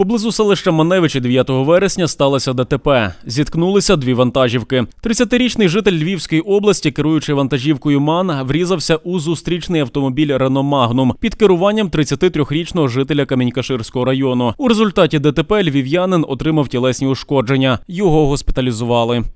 Поблизу селища Маневичі 9 вересня сталося ДТП. Зіткнулися дві вантажівки. 30-річний житель Львівської області, керуючи вантажівкою Ман, врізався у зустрічний автомобіль Рено Магнум під керуванням 33-річного жителя Камінькаширського району. У результаті ДТП львів'янин отримав тілесні ушкодження. Його госпіталізували.